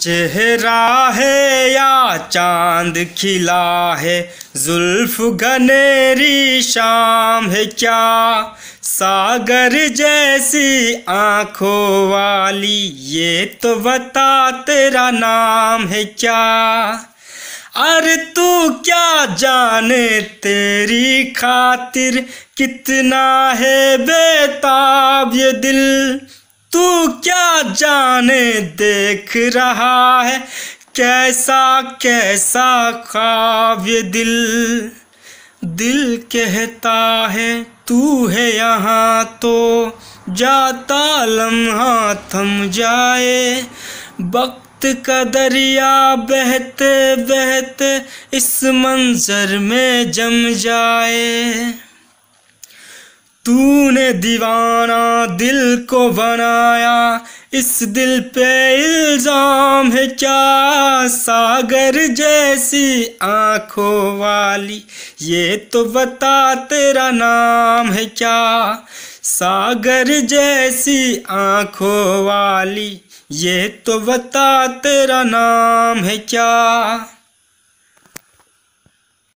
चेहरा है या चांद खिला है जुल्फ घनेरी शाम है क्या सागर जैसी आँखों वाली ये तो बता तेरा नाम है क्या अरे तू क्या जाने तेरी खातिर कितना है बेताब ये दिल तू क्या जाने देख रहा है कैसा कैसा काव्य दिल दिल कहता है तू है यहाँ तो जाता लम्हा थम जाए वक्त का दरिया बहते बहते इस मंजर में जम जाए तूने दीवाना दिल को बनाया इस दिल पे इल्ज़ाम है क्या सागर जैसी आँखों वाली ये तो बता तेरा नाम है क्या सागर जैसी आँखों वाली ये तो बता तेरा नाम है क्या